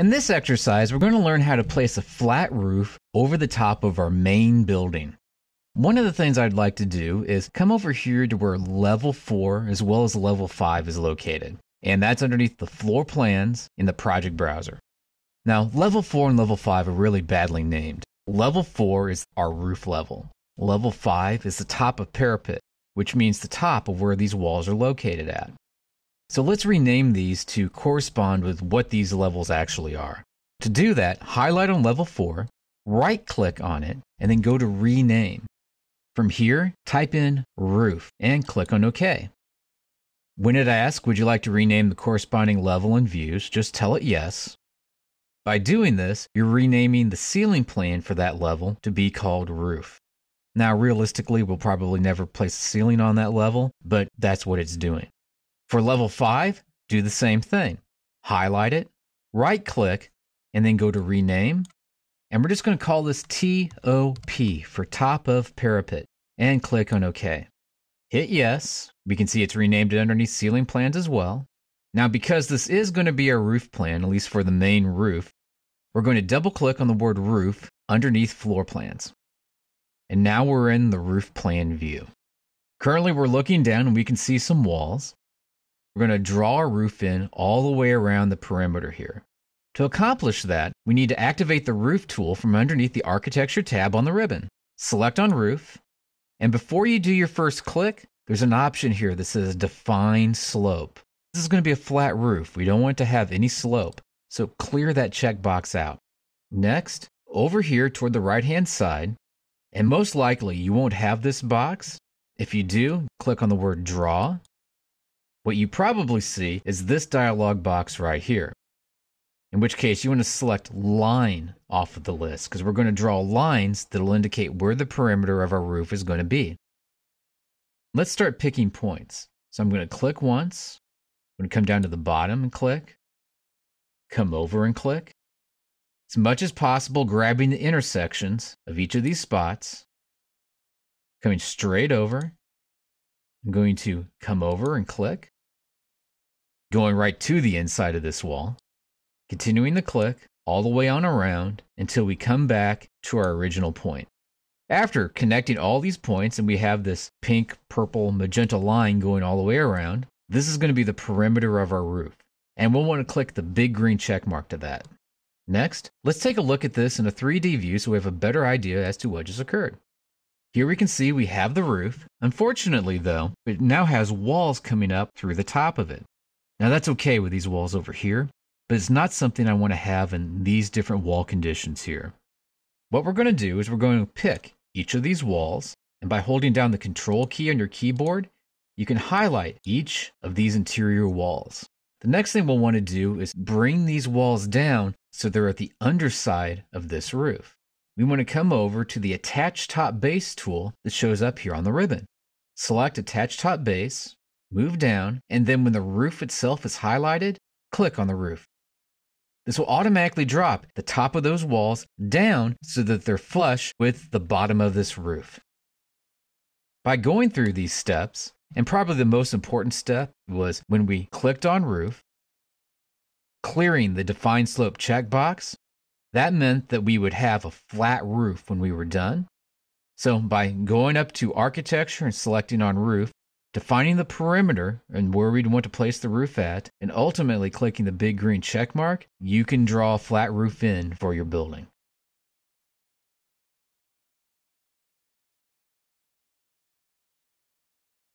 In this exercise, we're going to learn how to place a flat roof over the top of our main building. One of the things I'd like to do is come over here to where level 4 as well as level 5 is located. And that's underneath the floor plans in the project browser. Now, level 4 and level 5 are really badly named. Level 4 is our roof level. Level 5 is the top of parapet, which means the top of where these walls are located at. So let's rename these to correspond with what these levels actually are. To do that, highlight on level 4, right click on it, and then go to rename. From here, type in roof and click on OK. When it asks, would you like to rename the corresponding level and views, just tell it yes. By doing this, you're renaming the ceiling plan for that level to be called roof. Now, realistically, we'll probably never place a ceiling on that level, but that's what it's doing. For level five, do the same thing. Highlight it, right click, and then go to rename. And we're just going to call this TOP for top of parapet and click on OK. Hit yes. We can see it's renamed it underneath ceiling plans as well. Now, because this is going to be a roof plan, at least for the main roof, we're going to double click on the word roof underneath floor plans. And now we're in the roof plan view. Currently, we're looking down and we can see some walls. We're going to draw a roof in all the way around the perimeter here. To accomplish that, we need to activate the Roof tool from underneath the Architecture tab on the ribbon. Select on Roof, and before you do your first click, there's an option here that says Define Slope. This is going to be a flat roof. We don't want to have any slope, so clear that checkbox out. Next, over here toward the right-hand side, and most likely you won't have this box. If you do, click on the word Draw, what you probably see is this dialog box right here, in which case you want to select line off of the list because we're going to draw lines that will indicate where the perimeter of our roof is going to be. Let's start picking points. So I'm going to click once, I'm going to come down to the bottom and click, come over and click. As much as possible, grabbing the intersections of each of these spots, coming straight over, I'm going to come over and click. Going right to the inside of this wall. Continuing the click all the way on around until we come back to our original point. After connecting all these points and we have this pink, purple, magenta line going all the way around, this is going to be the perimeter of our roof. And we'll want to click the big green check mark to that. Next, let's take a look at this in a 3D view so we have a better idea as to what just occurred. Here we can see we have the roof. Unfortunately, though, it now has walls coming up through the top of it. Now that's okay with these walls over here, but it's not something I want to have in these different wall conditions here. What we're going to do is we're going to pick each of these walls, and by holding down the control key on your keyboard, you can highlight each of these interior walls. The next thing we'll want to do is bring these walls down so they're at the underside of this roof we want to come over to the Attach Top Base tool that shows up here on the ribbon. Select Attach Top Base, move down, and then when the roof itself is highlighted, click on the roof. This will automatically drop the top of those walls down so that they're flush with the bottom of this roof. By going through these steps, and probably the most important step was when we clicked on roof, clearing the Define Slope checkbox, that meant that we would have a flat roof when we were done. So by going up to architecture and selecting on roof, defining the perimeter and where we'd want to place the roof at, and ultimately clicking the big green check mark, you can draw a flat roof in for your building.